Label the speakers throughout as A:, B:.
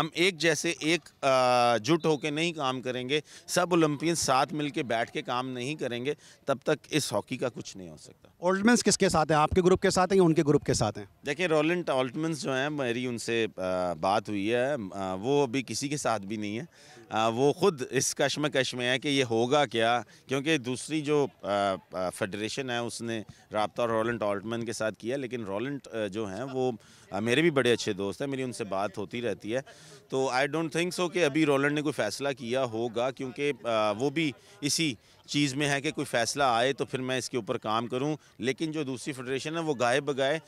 A: हम एक जैसे एक जुट होकर नहीं काम करेंगे सब ओलंपियन साथ मिलकर बैठ के काम नहीं करेंगे तब तक इस हॉकी का कुछ नहीं हो सकता
B: ऑल्टमेंस किसके साथ हैं आपके ग्रुप के साथ हैं या उनके ग्रुप के साथ हैं
A: देखिए रोलेंट ऑल्टमेंस जो हैं मेरी उनसे बात हुई है वो अभी किसी के साथ भी नहीं है वो खुद इस कश में है कि ये होगा क्या क्योंकि दूसरी जो फेडरेशन है उसने रबता रोलेंट ऑल्टमैन के साथ किया लेकिन रोलेंट जो हैं वो मेरे भी बड़े अच्छे दोस्त हैं मेरी उनसे बात होती रहती है तो आई डोंट थिंक सो कि अभी रोलैंड ने कोई फ़ैसला किया होगा क्योंकि वो भी इसी चीज़ में है कि कोई फ़ैसला आए तो फिर मैं इसके ऊपर काम करूं लेकिन जो दूसरी फेडरेशन है वो गाय बगाए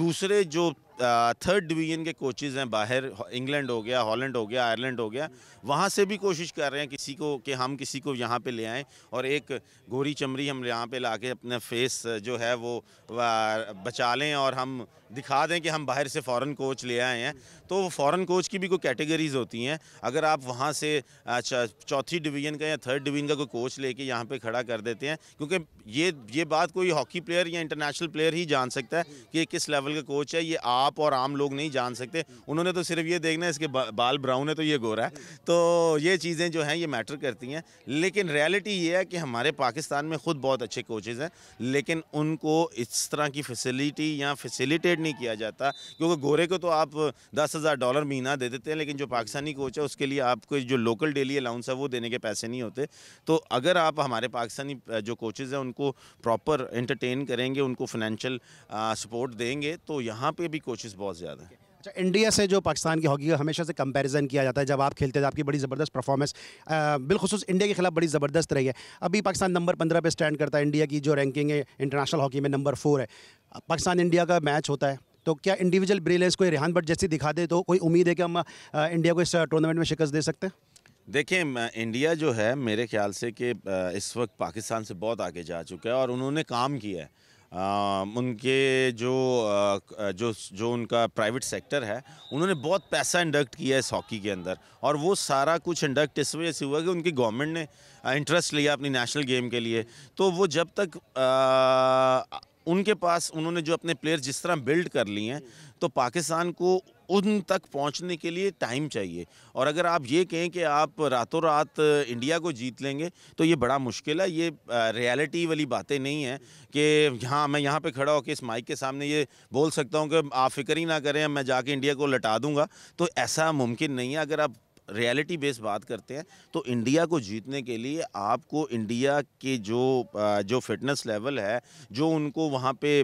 A: दूसरे जो थर्ड डिवीजन के कोचेज़ हैं बाहर इंग्लैंड हो गया हॉलैंड हो गया आयरलैंड हो गया वहाँ से भी कोशिश कर रहे हैं किसी को कि हम किसी को यहाँ पे ले आएँ और एक गोरी चमड़ी हम यहाँ पे ला के अपना फेस जो है वो बचा लें और हम दिखा दें कि हम बाहर से फॉरेन कोच ले आए हैं तो फ़ॉरन कोच की भी कोई कैटेगरीज़ होती हैं अगर आप वहाँ से चौथी डिवीज़न का या थर्ड डिवीज़न का कोई कोच लेके यहाँ पे खड़ा कर देते हैं क्योंकि ये ये बात कोई हॉकी प्लेयर या इंटरनेशनल प्लेयर ही जान सकता है कि किस लेवल का कोच है ये आप आप और आम लोग नहीं जान सकते उन्होंने तो सिर्फ ये देखना है इसके बाल ब्राउन है तो ये गोरा है तो ये चीज़ें जो हैं ये मैटर करती हैं लेकिन रियलिटी ये है कि हमारे पाकिस्तान में ख़ुद बहुत अच्छे कोचेज़ हैं लेकिन उनको इस तरह की फैसिलिटी या फैसिलिटेट नहीं किया जाता क्योंकि गोरे को तो आप दस हज़ार डॉलर महीना दे देते हैं लेकिन जो पाकिस्तानी कोच है उसके लिए आपको जो लोकल डेली अलाउंस है वो देने के पैसे नहीं होते तो अगर आप हमारे पाकिस्तानी जो कोचेज़ हैं उनको प्रॉपर इंटरटेन करेंगे उनको फाइनेंशियल सपोर्ट देंगे तो यहाँ पर भी कोचेज़ बहुत ज़्यादा हैं
B: अच्छा इंडिया से जो पाकिस्तान की हॉकी का हमेशा से कंपैरिजन किया जाता है जब आप खेलते थे तो आपकी बड़ी ज़बरदस्त परफॉर्मेंस बिलखसूस इंडिया के खिलाफ बड़ी ज़बरदस्त रही है अभी पाकिस्तान नंबर पंद्रह पे स्टैंड करता है इंडिया की जो रैंकिंग है इंटरनेशनल हॉकी में नंबर फोर है पाकिस्तान इंडिया का मैच होता है तो क्या इंडिविजुअल ब्रिलियंस कोई रेहान भट्ट जैसी दिखा दे तो कोई उम्मीद है कि हम इंडिया को इस टूर्नामेंट में शिकस्त दे सकते हैं
A: देखें इंडिया जो है मेरे ख्याल से कि इस वक्त पाकिस्तान से बहुत आगे जा चुका है और उन्होंने काम किया है उनके जो जो जो उनका प्राइवेट सेक्टर है उन्होंने बहुत पैसा इंडक्ट किया है इस हॉकी के अंदर और वो सारा कुछ इंडक्ट इस वजह से हुआ कि उनकी गवर्नमेंट ने इंटरेस्ट लिया अपनी नेशनल गेम के लिए तो वो जब तक आ, उनके पास उन्होंने जो अपने प्लेयर जिस तरह बिल्ड कर लिए हैं तो पाकिस्तान को उन तक पहुंचने के लिए टाइम चाहिए और अगर आप ये कहें कि आप रातों रात इंडिया को जीत लेंगे तो ये बड़ा मुश्किल है ये रियलिटी वाली बातें नहीं हैं कि यहाँ मैं यहाँ पे खड़ा होकर इस माइक के सामने ये बोल सकता हूँ कि आप फिक्र ही ना करें मैं जाके इंडिया को लटा दूँगा तो ऐसा मुमकिन नहीं है अगर आप रियलिटी बेस बात करते हैं तो इंडिया को जीतने के लिए आपको इंडिया के जो जो फिटनेस लेवल है जो उनको वहाँ पे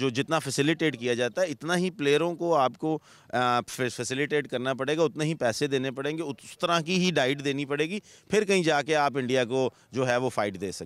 A: जो जितना फैसिलिटेट किया जाता है इतना ही प्लेयरों को आपको फैसिलिटेट करना पड़ेगा उतने ही पैसे देने पड़ेंगे उस तरह की ही डाइट देनी पड़ेगी फिर कहीं जाके आप इंडिया को जो है वो फाइट दे सकते